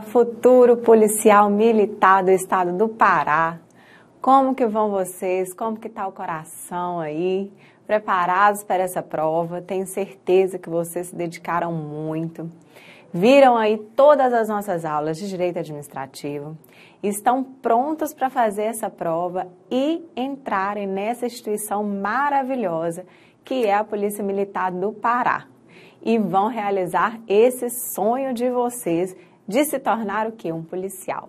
futuro policial militar do estado do Pará. Como que vão vocês? Como que tá o coração aí? Preparados para essa prova? Tenho certeza que vocês se dedicaram muito. Viram aí todas as nossas aulas de direito administrativo. Estão prontos para fazer essa prova e entrarem nessa instituição maravilhosa que é a Polícia Militar do Pará. E vão realizar esse sonho de vocês de se tornar o que? Um policial.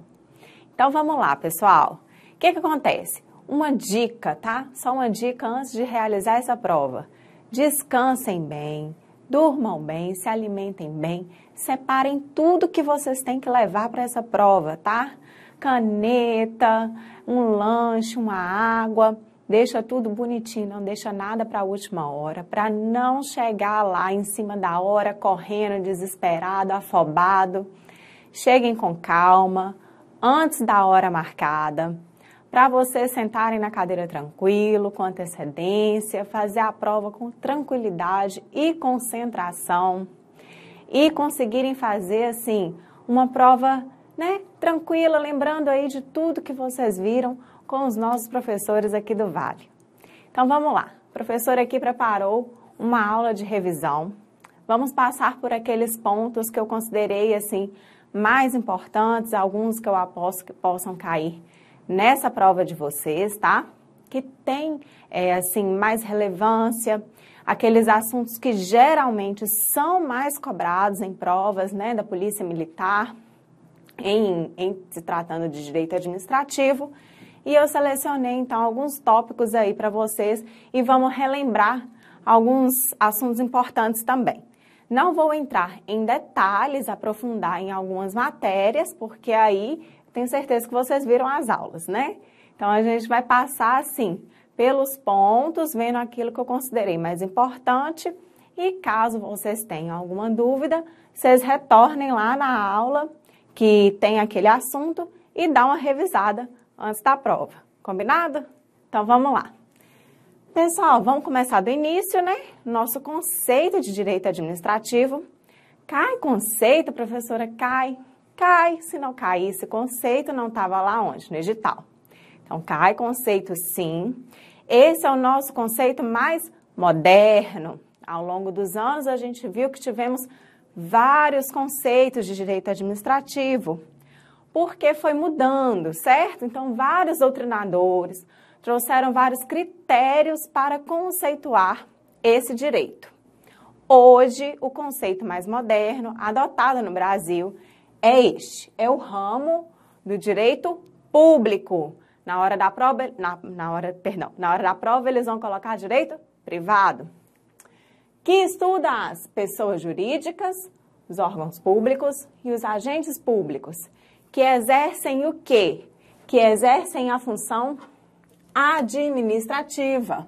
Então vamos lá, pessoal. O que, que acontece? Uma dica, tá? Só uma dica antes de realizar essa prova. Descansem bem, durmam bem, se alimentem bem, separem tudo que vocês têm que levar para essa prova, tá? Caneta, um lanche, uma água, deixa tudo bonitinho, não deixa nada para a última hora, para não chegar lá em cima da hora correndo, desesperado, afobado. Cheguem com calma, antes da hora marcada, para vocês sentarem na cadeira tranquilo, com antecedência, fazer a prova com tranquilidade e concentração e conseguirem fazer assim uma prova, né, tranquila, lembrando aí de tudo que vocês viram com os nossos professores aqui do Vale. Então vamos lá. O professor aqui preparou uma aula de revisão. Vamos passar por aqueles pontos que eu considerei assim mais importantes, alguns que eu aposto que possam cair nessa prova de vocês, tá? Que tem, é, assim, mais relevância, aqueles assuntos que geralmente são mais cobrados em provas, né, da Polícia Militar, em, em se tratando de direito administrativo. E eu selecionei, então, alguns tópicos aí para vocês e vamos relembrar alguns assuntos importantes também. Não vou entrar em detalhes, aprofundar em algumas matérias, porque aí tenho certeza que vocês viram as aulas, né? Então a gente vai passar assim, pelos pontos, vendo aquilo que eu considerei mais importante. E caso vocês tenham alguma dúvida, vocês retornem lá na aula que tem aquele assunto e dá uma revisada antes da prova. Combinado? Então vamos lá. Pessoal, vamos começar do início, né? Nosso conceito de direito administrativo. Cai conceito, professora? Cai. Cai. Se não caísse conceito, não estava lá onde? No edital. Então, cai conceito sim. Esse é o nosso conceito mais moderno. Ao longo dos anos, a gente viu que tivemos vários conceitos de direito administrativo, porque foi mudando, certo? Então, vários doutrinadores, trouxeram vários critérios para conceituar esse direito. Hoje, o conceito mais moderno adotado no Brasil é este: é o ramo do direito público. Na hora da prova, na, na, hora, perdão, na hora da prova eles vão colocar direito privado, que estuda as pessoas jurídicas, os órgãos públicos e os agentes públicos, que exercem o quê? Que exercem a função administrativa.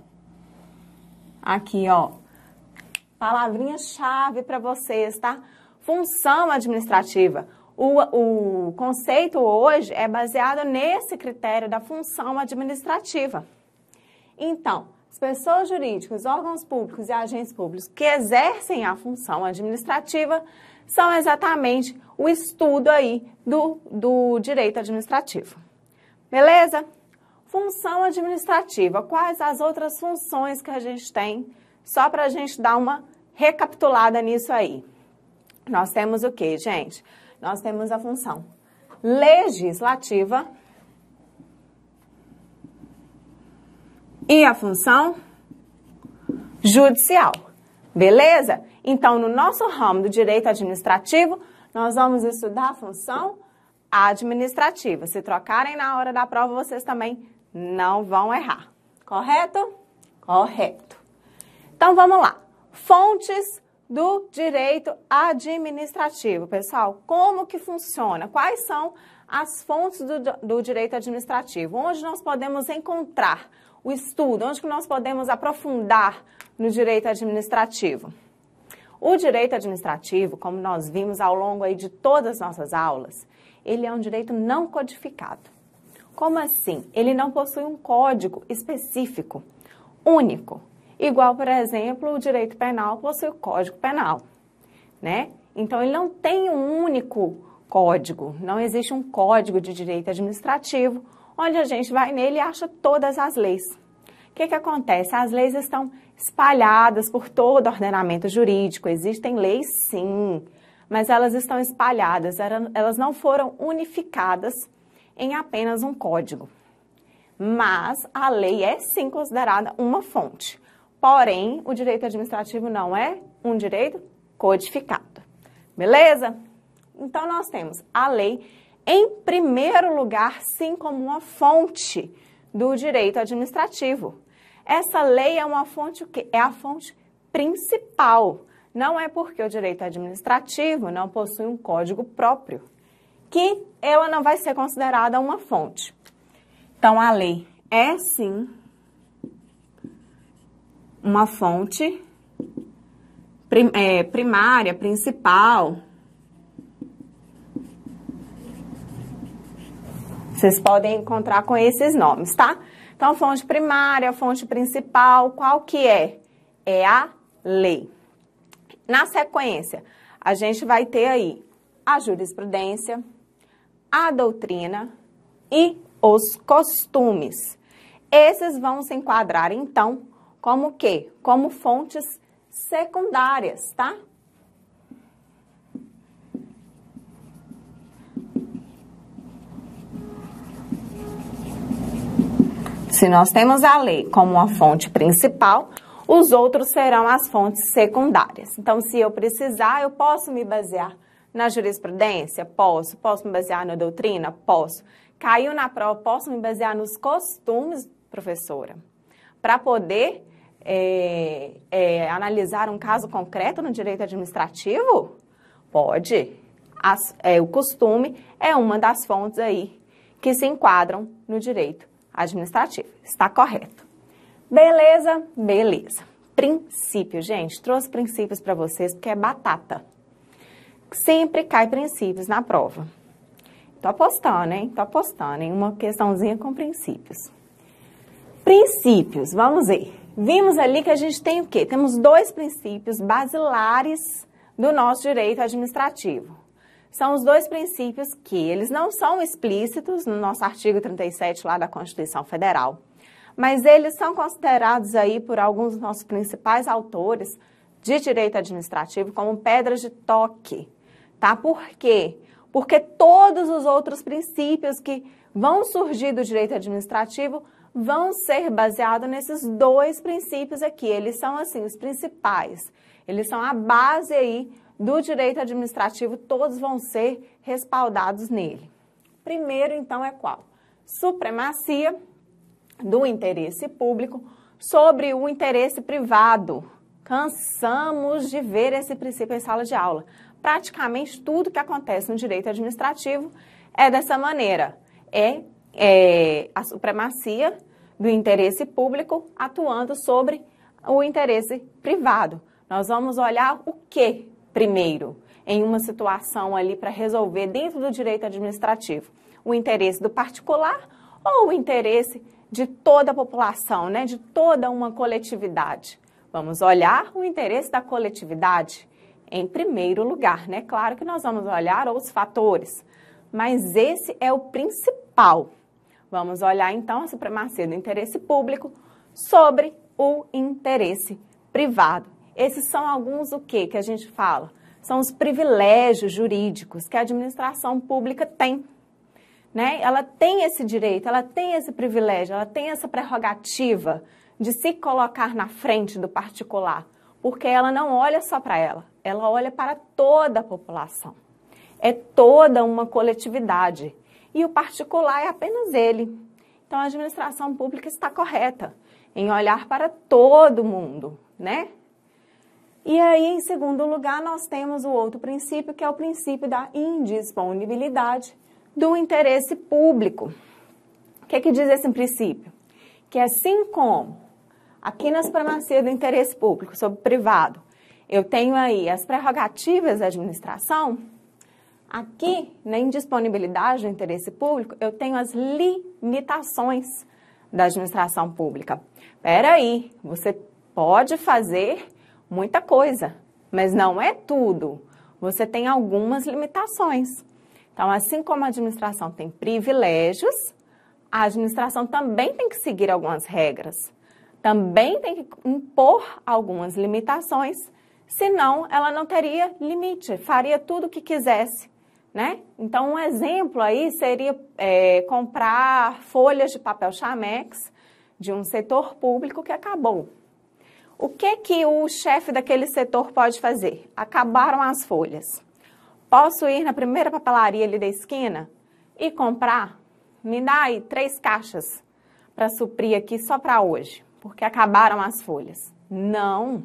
Aqui, ó. Palavrinha-chave para vocês, tá? Função administrativa. O, o conceito hoje é baseado nesse critério da função administrativa. Então, as pessoas jurídicas, órgãos públicos e agentes públicos que exercem a função administrativa são exatamente o estudo aí do, do direito administrativo. Beleza? Função administrativa, quais as outras funções que a gente tem? Só para a gente dar uma recapitulada nisso aí. Nós temos o que, gente? Nós temos a função legislativa e a função judicial. Beleza? Então, no nosso ramo do direito administrativo, nós vamos estudar a função administrativa. Se trocarem na hora da prova, vocês também não vão errar. Correto? Correto. Então vamos lá. Fontes do direito administrativo, pessoal. Como que funciona? Quais são as fontes do, do direito administrativo? Onde nós podemos encontrar o estudo? Onde que nós podemos aprofundar no direito administrativo? O direito administrativo, como nós vimos ao longo aí de todas as nossas aulas, ele é um direito não codificado. Como assim? Ele não possui um código específico, único, igual, por exemplo, o direito penal possui o código penal, né? Então, ele não tem um único código, não existe um código de direito administrativo onde a gente vai nele e acha todas as leis. O que, que acontece? As leis estão espalhadas por todo o ordenamento jurídico, existem leis sim, mas elas estão espalhadas, elas não foram unificadas em apenas um código. Mas a lei é sim considerada uma fonte. Porém, o direito administrativo não é um direito codificado. Beleza? Então, nós temos a lei, em primeiro lugar, sim, como uma fonte do direito administrativo. Essa lei é uma fonte, que É a fonte principal. Não é porque o direito administrativo não possui um código próprio que ela não vai ser considerada uma fonte. Então, a lei é sim uma fonte prim é, primária, principal. Vocês podem encontrar com esses nomes, tá? Então, fonte primária, fonte principal, qual que é? É a lei. Na sequência, a gente vai ter aí a jurisprudência, a doutrina e os costumes. Esses vão se enquadrar então como que? Como fontes secundárias, tá? Se nós temos a lei como uma fonte principal, os outros serão as fontes secundárias. Então, se eu precisar, eu posso me basear na jurisprudência? Posso. Posso me basear na doutrina? Posso. Caiu na prova, posso me basear nos costumes, professora? Para poder é, é, analisar um caso concreto no direito administrativo? Pode. As, é, o costume é uma das fontes aí que se enquadram no direito administrativo. Está correto. Beleza? Beleza. Princípio, gente, trouxe princípios para vocês porque é batata sempre cai princípios na prova. Tô apostando, hein? Tô apostando em uma questãozinha com princípios. Princípios, vamos ver. Vimos ali que a gente tem o quê? Temos dois princípios basilares do nosso direito administrativo. São os dois princípios que eles não são explícitos no nosso artigo 37 lá da Constituição Federal, mas eles são considerados aí por alguns dos nossos principais autores de direito administrativo como pedras de toque tá? Por quê? Porque todos os outros princípios que vão surgir do direito administrativo vão ser baseados nesses dois princípios aqui. Eles são, assim, os principais. Eles são a base aí do direito administrativo, todos vão ser respaldados nele. Primeiro, então, é qual? Supremacia do interesse público sobre o interesse privado. Cansamos de ver esse princípio em sala de aula praticamente tudo que acontece no direito administrativo é dessa maneira. É, é a supremacia do interesse público atuando sobre o interesse privado. Nós vamos olhar o que primeiro em uma situação ali para resolver dentro do direito administrativo? O interesse do particular ou o interesse de toda a população, né? de toda uma coletividade? Vamos olhar o interesse da coletividade em primeiro lugar, né? Claro que nós vamos olhar outros fatores, mas esse é o principal. Vamos olhar então a supremacia do interesse público sobre o interesse privado. Esses são alguns o que que a gente fala? São os privilégios jurídicos que a administração pública tem. Né? Ela tem esse direito, ela tem esse privilégio, ela tem essa prerrogativa de se colocar na frente do particular, porque ela não olha só para ela, ela olha para toda a população. É toda uma coletividade. E o particular é apenas ele. Então a administração pública está correta em olhar para todo mundo, né? E aí, em segundo lugar, nós temos o outro princípio, que é o princípio da indisponibilidade do interesse público. O que, é que diz esse princípio? Que assim como aqui na supremacia do interesse público sobre o privado, eu tenho aí as prerrogativas da administração, aqui na indisponibilidade do interesse público, eu tenho as limitações da administração pública. Peraí, você pode fazer muita coisa, mas não é tudo. Você tem algumas limitações. Então, assim como a administração tem privilégios, a administração também tem que seguir algumas regras, também tem que impor algumas limitações senão ela não teria limite, faria tudo o que quisesse. Né? Então, um exemplo aí seria é, comprar folhas de papel chamex de um setor público que acabou. O que, que o chefe daquele setor pode fazer? Acabaram as folhas. Posso ir na primeira papelaria ali da esquina e comprar? Me dá aí três caixas para suprir aqui só para hoje, porque acabaram as folhas. Não,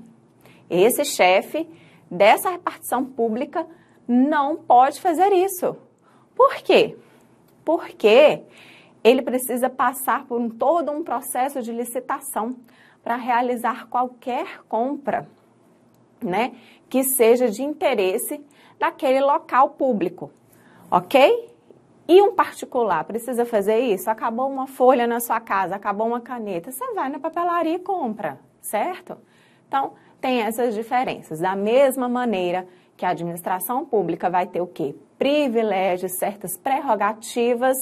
esse chefe dessa repartição pública não pode fazer isso. Por quê? Porque ele precisa passar por um, todo um processo de licitação para realizar qualquer compra, né, que seja de interesse daquele local público, ok? E um particular precisa fazer isso? Acabou uma folha na sua casa, acabou uma caneta, você vai na papelaria e compra, certo? Então, tem essas diferenças. Da mesma maneira que a administração pública vai ter o quê? Privilégios, certas prerrogativas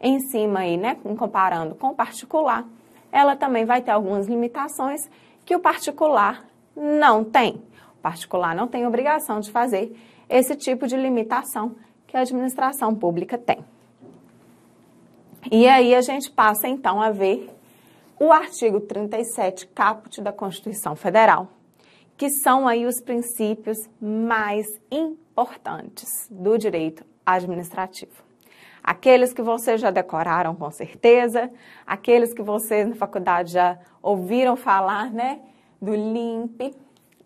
em cima aí, né, comparando com o particular, ela também vai ter algumas limitações que o particular não tem. O particular não tem obrigação de fazer esse tipo de limitação que a administração pública tem. E aí a gente passa então a ver o artigo 37 caput da Constituição Federal, que são aí os princípios mais importantes do direito administrativo. Aqueles que vocês já decoraram com certeza, aqueles que vocês na faculdade já ouviram falar, né, do LIMP.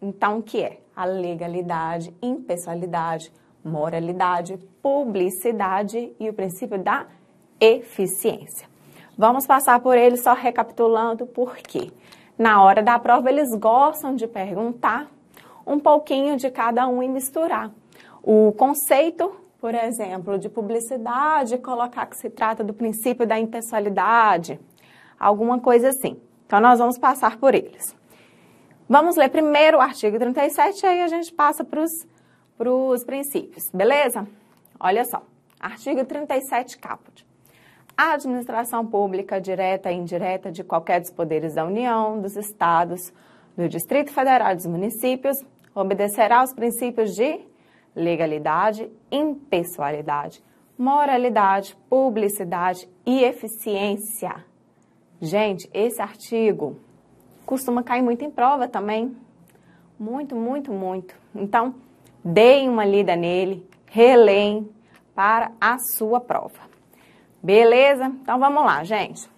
Então, o que é? A legalidade, impessoalidade, moralidade, publicidade e o princípio da eficiência. Vamos passar por eles só recapitulando por quê. Na hora da prova, eles gostam de perguntar um pouquinho de cada um e misturar. O conceito, por exemplo, de publicidade, colocar que se trata do princípio da intencionalidade, alguma coisa assim. Então, nós vamos passar por eles. Vamos ler primeiro o artigo 37, e aí a gente passa para os princípios, beleza? Olha só, artigo 37, caput a administração pública direta e indireta de qualquer dos poderes da União, dos Estados, do Distrito Federal e dos municípios obedecerá aos princípios de legalidade, impessoalidade, moralidade, publicidade e eficiência. Gente, esse artigo costuma cair muito em prova também. Muito, muito, muito. Então, deem uma lida nele, releem para a sua prova. Beleza? Então vamos lá, gente.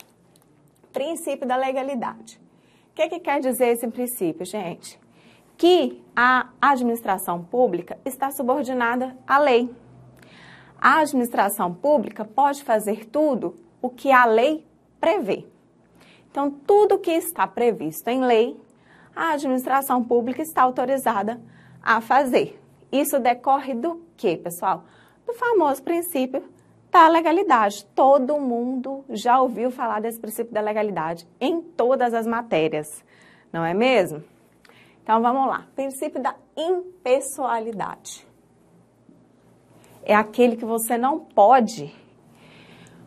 Princípio da legalidade. O que, é que quer dizer esse princípio, gente? Que a administração pública está subordinada à lei. A administração pública pode fazer tudo o que a lei prevê. Então, tudo que está previsto em lei, a administração pública está autorizada a fazer. Isso decorre do que, pessoal? Do famoso princípio tá legalidade. Todo mundo já ouviu falar desse princípio da legalidade em todas as matérias, não é mesmo? Então vamos lá. Princípio da impessoalidade. É aquele que você não pode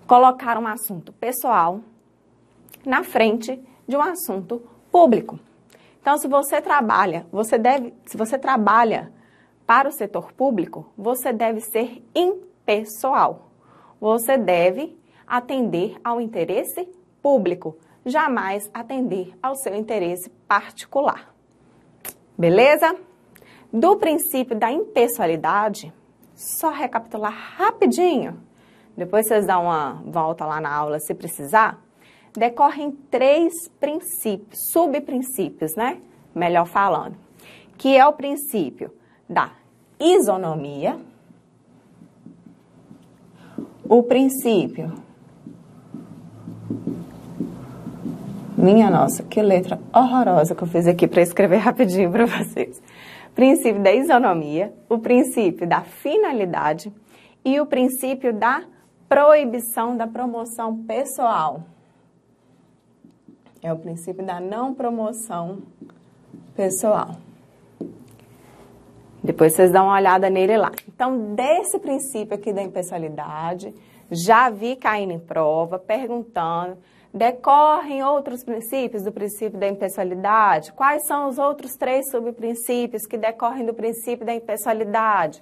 colocar um assunto pessoal na frente de um assunto público. Então, se você trabalha, você deve, se você trabalha para o setor público, você deve ser impessoal você deve atender ao interesse público, jamais atender ao seu interesse particular. Beleza? Do princípio da impessoalidade, só recapitular rapidinho. Depois vocês dão uma volta lá na aula se precisar. Decorrem três princípios, subprincípios, né? Melhor falando. Que é o princípio da isonomia, o princípio. Minha nossa, que letra horrorosa que eu fiz aqui para escrever rapidinho para vocês. Princípio da isonomia, o princípio da finalidade e o princípio da proibição da promoção pessoal. É o princípio da não promoção pessoal. Depois vocês dão uma olhada nele lá. Então, desse princípio aqui da impessoalidade, já vi caindo em prova, perguntando. Decorrem outros princípios do princípio da impessoalidade? Quais são os outros três subprincípios que decorrem do princípio da impessoalidade?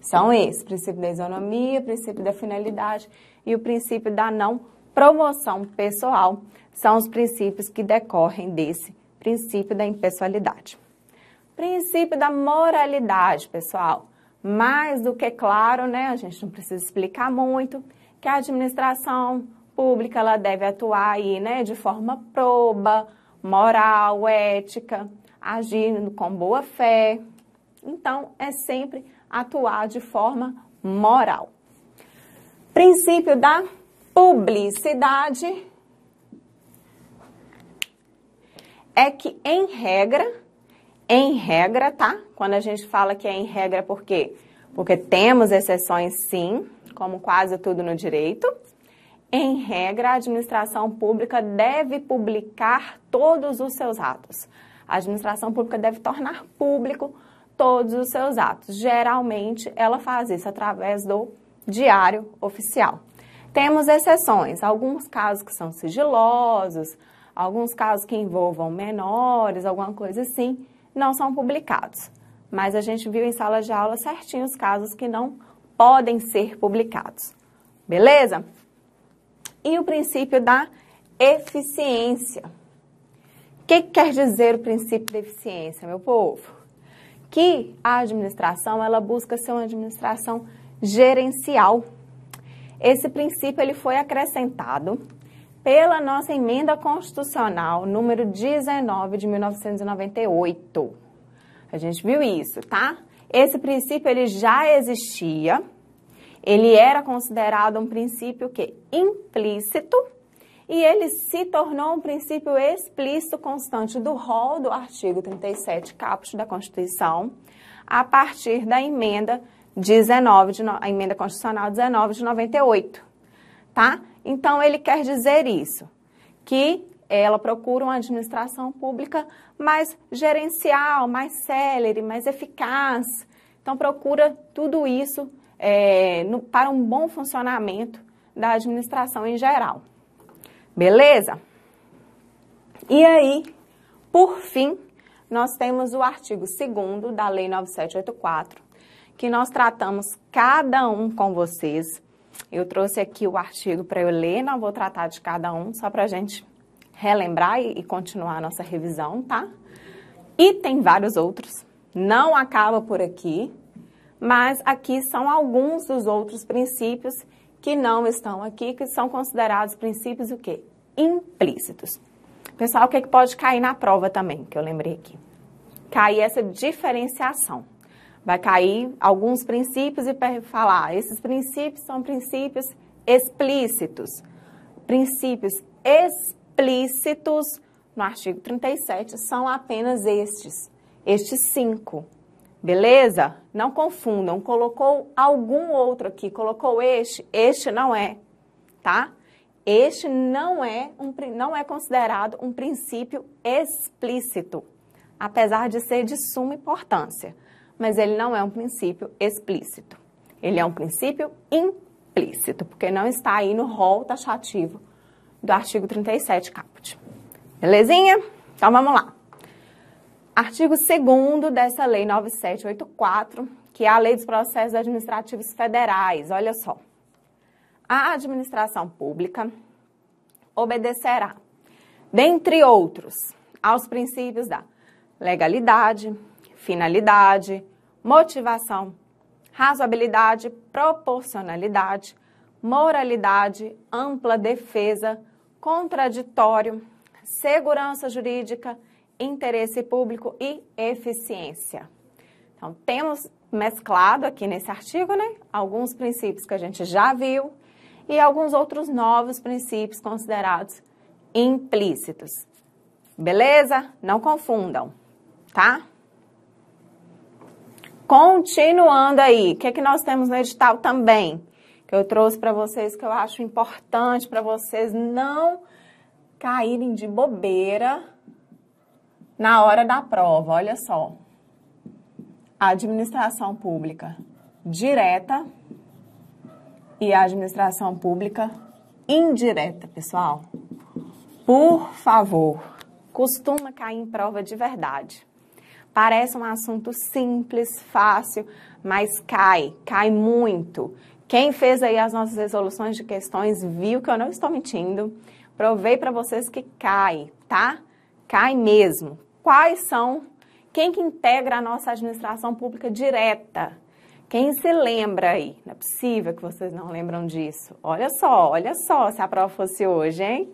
São esses: princípio da isonomia, princípio da finalidade e o princípio da não promoção pessoal. São os princípios que decorrem desse princípio da impessoalidade. Princípio da moralidade, pessoal mais do que claro, né, a gente não precisa explicar muito, que a administração pública ela deve atuar aí, né, de forma proba, moral, ética, agindo com boa fé. Então, é sempre atuar de forma moral. Princípio da publicidade é que, em regra, em regra, tá? Quando a gente fala que é em regra, é por quê? Porque temos exceções sim, como quase tudo no direito. Em regra, a administração pública deve publicar todos os seus atos. A administração pública deve tornar público todos os seus atos. Geralmente, ela faz isso através do diário oficial. Temos exceções, alguns casos que são sigilosos, alguns casos que envolvam menores, alguma coisa assim, não são publicados. Mas a gente viu em sala de aula certinho os casos que não podem ser publicados. Beleza? E o princípio da eficiência. O que, quer dizer o princípio da eficiência, meu povo? Que a administração, ela busca ser uma administração gerencial. Esse princípio ele foi acrescentado pela nossa emenda constitucional número 19 de 1998. A gente viu isso, tá? Esse princípio ele já existia. Ele era considerado um princípio que implícito e ele se tornou um princípio explícito constante do rol do artigo 37 caput da Constituição a partir da emenda 19 de, a emenda constitucional 19 de 98 tá? Então ele quer dizer isso, que ela procura uma administração pública mais gerencial, mais célere, mais eficaz. Então procura tudo isso é, no, para um bom funcionamento da administração em geral. Beleza? E aí, por fim, nós temos o artigo 2 da Lei 9784, que nós tratamos cada um com vocês eu trouxe aqui o artigo para eu ler, não vou tratar de cada um, só para a gente relembrar e, e continuar a nossa revisão, tá? E tem vários outros. Não acaba por aqui, mas aqui são alguns dos outros princípios que não estão aqui, que são considerados princípios o quê? Implícitos. Pessoal, o que, é que pode cair na prova também, que eu lembrei aqui? Cair essa diferenciação vai cair alguns princípios e falar, esses princípios são princípios explícitos. Princípios explícitos no artigo 37 são apenas estes, estes cinco. Beleza? Não confundam, colocou algum outro aqui, colocou este, este não é, tá? Este não é, um, não é considerado um princípio explícito, apesar de ser de suma importância mas ele não é um princípio explícito. Ele é um princípio implícito, porque não está aí no rol taxativo do artigo 37 caput. Belezinha? Então vamos lá. Artigo 2 dessa lei 9784, que é a Lei dos Processos Administrativos Federais. Olha só. A administração pública obedecerá, dentre outros, aos princípios da legalidade, finalidade, motivação, razoabilidade, proporcionalidade, moralidade, ampla defesa, contraditório, segurança jurídica, interesse público e eficiência. Então, temos mesclado aqui nesse artigo, né, alguns princípios que a gente já viu e alguns outros novos princípios considerados implícitos. Beleza? Não confundam, tá? Continuando aí, o que, é que nós temos no edital também? Que eu trouxe para vocês, que eu acho importante para vocês não caírem de bobeira na hora da prova. Olha só. A administração pública direta e a administração pública indireta, pessoal. Por favor, costuma cair em prova de verdade. Parece um assunto simples, fácil, mas cai, cai muito. Quem fez aí as nossas resoluções de questões viu que eu não estou mentindo. Provei para vocês que cai, tá? Cai mesmo. Quais são quem que integra a nossa administração pública direta? Quem se lembra aí? Não é possível que vocês não lembram disso. Olha só, olha só se a prova fosse hoje, hein?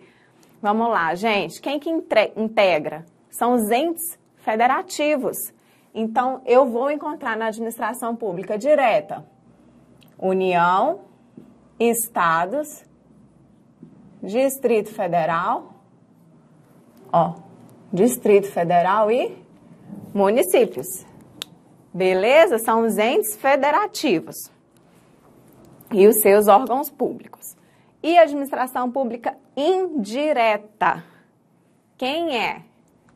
Vamos lá, gente. Quem que integra? São os entes federativos. Então, eu vou encontrar na administração pública direta União, Estados, Distrito Federal, ó, Distrito Federal e municípios. Beleza? São os entes federativos e os seus órgãos públicos. E administração pública indireta. Quem é?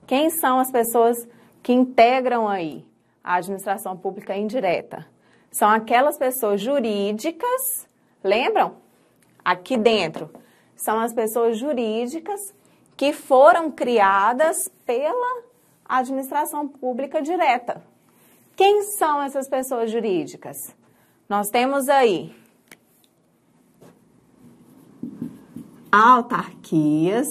Quem são as pessoas que integram aí a administração pública indireta? São aquelas pessoas jurídicas, lembram? Aqui dentro. São as pessoas jurídicas que foram criadas pela administração pública direta. Quem são essas pessoas jurídicas? Nós temos aí autarquias,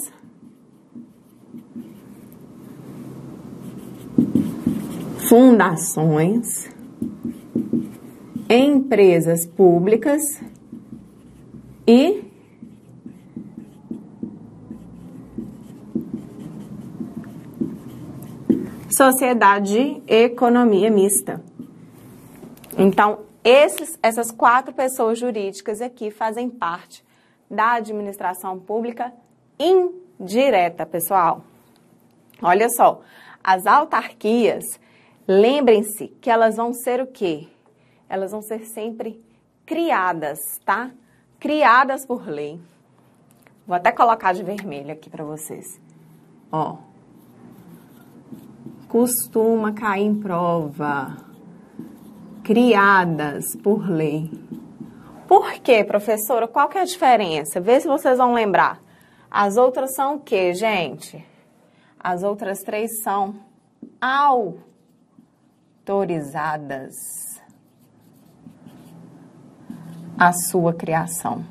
fundações, empresas públicas e sociedade de economia mista. Então, esses, essas quatro pessoas jurídicas aqui fazem parte da administração pública indireta, pessoal. Olha só, as autarquias Lembrem-se que elas vão ser o quê? Elas vão ser sempre criadas, tá? Criadas por lei. Vou até colocar de vermelho aqui para vocês. Ó. Costuma cair em prova. Criadas por lei. Por quê, professora? Qual que é a diferença? Vê se vocês vão lembrar. As outras são o quê, gente? As outras três são ao autorizadas à sua criação.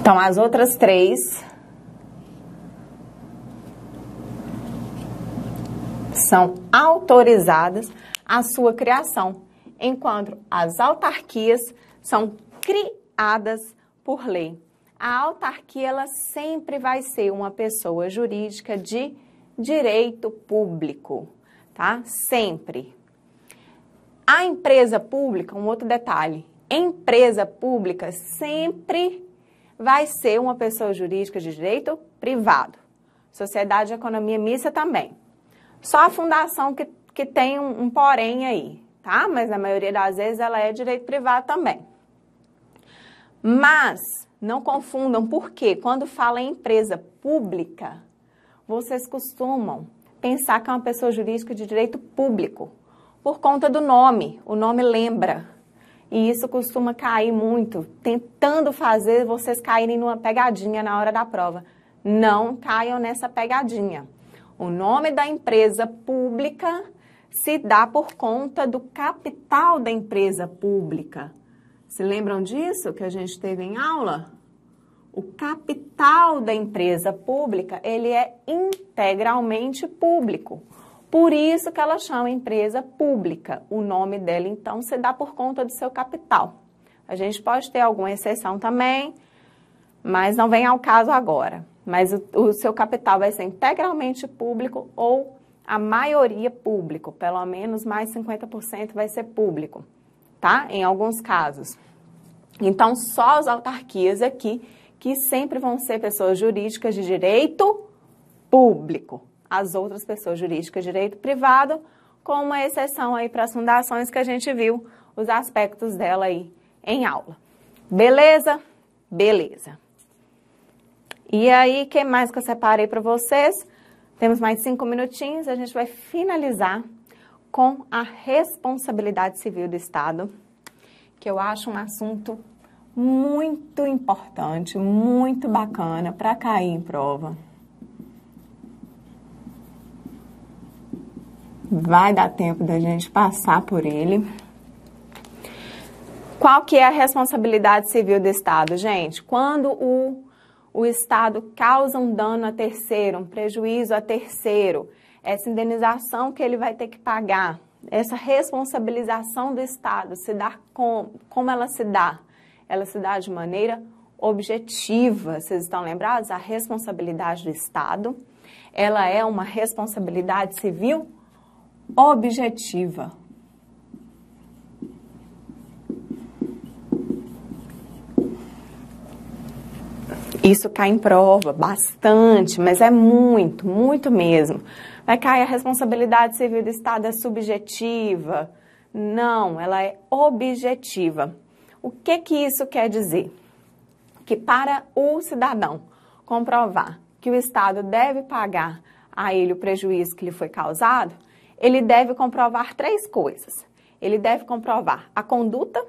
Então, as outras três são autorizadas à sua criação, enquanto as autarquias são criadas por lei a autarquia ela sempre vai ser uma pessoa jurídica de direito público, tá? Sempre. A empresa pública, um outro detalhe, empresa pública sempre vai ser uma pessoa jurídica de direito privado. Sociedade de Economia Mista também. Só a fundação que, que tem um, um porém aí, tá? Mas na maioria das vezes ela é direito privado também. Mas não confundam, porque quando fala em empresa pública, vocês costumam pensar que é uma pessoa jurídica de direito público, por conta do nome. O nome lembra. E isso costuma cair muito, tentando fazer vocês caírem numa pegadinha na hora da prova. Não caiam nessa pegadinha. O nome da empresa pública se dá por conta do capital da empresa pública. Se lembram disso que a gente teve em aula? O capital da empresa pública, ele é integralmente público. Por isso que ela chama empresa pública. O nome dela, então, se dá por conta do seu capital. A gente pode ter alguma exceção também, mas não vem ao caso agora. Mas o, o seu capital vai ser integralmente público ou a maioria público, pelo menos mais 50% vai ser público tá? Em alguns casos. Então, só as autarquias aqui, que sempre vão ser pessoas jurídicas de direito público. As outras pessoas jurídicas de direito privado, com uma exceção aí para as fundações que a gente viu os aspectos dela aí em aula. Beleza? Beleza. E aí, o que mais que eu separei para vocês? Temos mais cinco minutinhos, a gente vai finalizar com a responsabilidade civil do Estado, que eu acho um assunto muito importante, muito bacana para cair em prova. Vai dar tempo da gente passar por ele. Qual que é a responsabilidade civil do Estado, gente? Quando o, o Estado causa um dano a terceiro, um prejuízo a terceiro, essa indenização que ele vai ter que pagar, essa responsabilização do Estado se dá com, como ela se dá? Ela se dá de maneira objetiva. Vocês estão lembrados? A responsabilidade do Estado, ela é uma responsabilidade civil objetiva. Isso cai em prova bastante, mas é muito, muito mesmo. Vai cair a responsabilidade civil do Estado é subjetiva. Não, ela é objetiva. O que que isso quer dizer? Que para o cidadão comprovar que o Estado deve pagar a ele o prejuízo que lhe foi causado, ele deve comprovar três coisas. Ele deve comprovar a conduta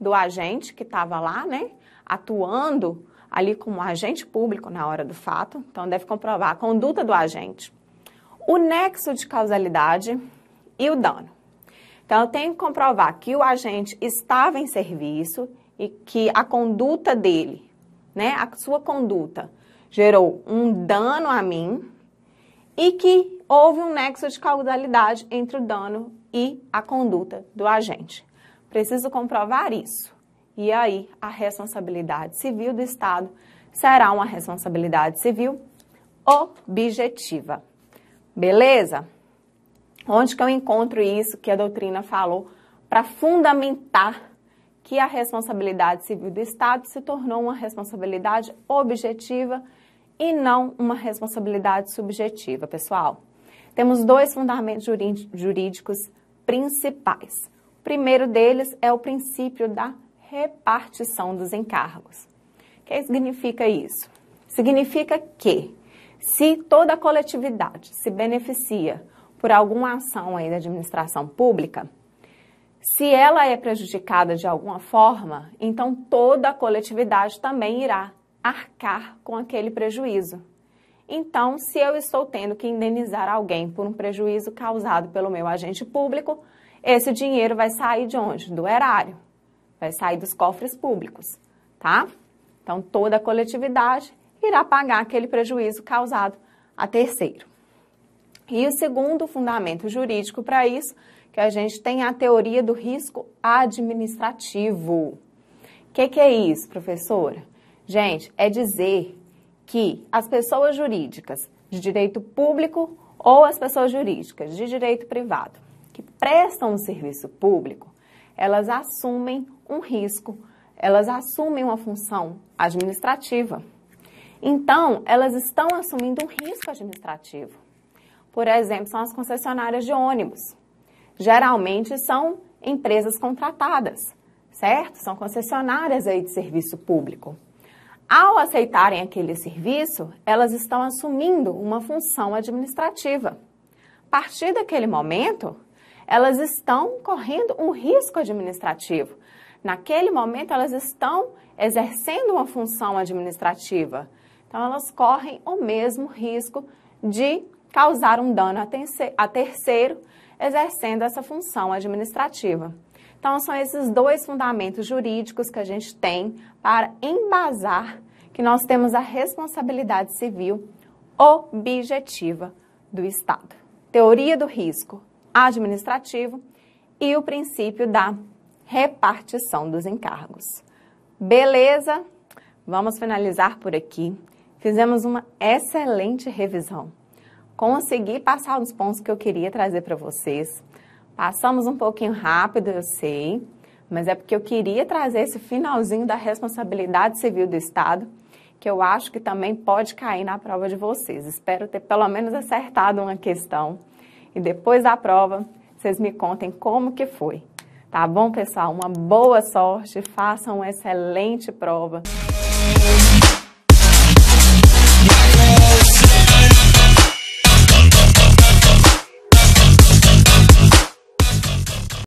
do agente que estava lá, né, atuando ali como agente público na hora do fato. Então deve comprovar a conduta do agente o nexo de causalidade e o dano. Então, eu tenho que comprovar que o agente estava em serviço e que a conduta dele, né, a sua conduta, gerou um dano a mim e que houve um nexo de causalidade entre o dano e a conduta do agente. Preciso comprovar isso. E aí, a responsabilidade civil do Estado será uma responsabilidade civil objetiva. Beleza? Onde que eu encontro isso que a doutrina falou para fundamentar que a responsabilidade civil do Estado se tornou uma responsabilidade objetiva e não uma responsabilidade subjetiva, pessoal? Temos dois fundamentos jurídicos principais. O primeiro deles é o princípio da repartição dos encargos. O que significa isso? Significa que se toda a coletividade se beneficia por alguma ação aí da administração pública, se ela é prejudicada de alguma forma, então toda a coletividade também irá arcar com aquele prejuízo. Então, se eu estou tendo que indenizar alguém por um prejuízo causado pelo meu agente público, esse dinheiro vai sair de onde? Do erário. Vai sair dos cofres públicos, tá? Então, toda a coletividade irá pagar aquele prejuízo causado a terceiro. E o segundo fundamento jurídico para isso, que a gente tem a teoria do risco administrativo. O que, que é isso, professora? Gente, é dizer que as pessoas jurídicas de direito público ou as pessoas jurídicas de direito privado que prestam um serviço público, elas assumem um risco, elas assumem uma função administrativa. Então, elas estão assumindo um risco administrativo. Por exemplo, são as concessionárias de ônibus. Geralmente são empresas contratadas, certo? São concessionárias aí de serviço público. Ao aceitarem aquele serviço, elas estão assumindo uma função administrativa. A partir daquele momento, elas estão correndo um risco administrativo. Naquele momento, elas estão exercendo uma função administrativa então, elas correm o mesmo risco de causar um dano a terceiro exercendo essa função administrativa. Então, são esses dois fundamentos jurídicos que a gente tem para embasar que nós temos a responsabilidade civil objetiva do Estado. Teoria do risco administrativo e o princípio da repartição dos encargos. Beleza? Vamos finalizar por aqui. Fizemos uma excelente revisão. Consegui passar os pontos que eu queria trazer para vocês. Passamos um pouquinho rápido, eu sei, mas é porque eu queria trazer esse finalzinho da responsabilidade civil do Estado, que eu acho que também pode cair na prova de vocês. Espero ter pelo menos acertado uma questão. E depois da prova, vocês me contem como que foi. Tá bom, pessoal? Uma boa sorte, façam uma excelente prova.